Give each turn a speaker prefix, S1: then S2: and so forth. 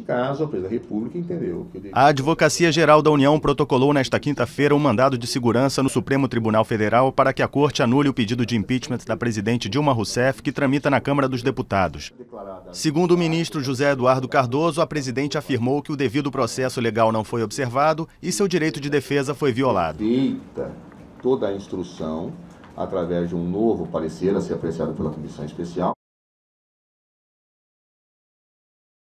S1: caso, a presidente da República entendeu que.
S2: A Advocacia Geral da União protocolou nesta quinta-feira um mandado de segurança no Supremo Tribunal Federal para que a Corte anule o pedido de impeachment da presidente Dilma Rousseff, que tramita na Câmara dos Deputados. Segundo o ministro José Eduardo Cardoso, a presidente afirmou que o devido processo legal não foi observado e seu direito de defesa foi violado. Feita
S3: toda a instrução através de um novo parecer a ser apreciado pela Comissão Especial.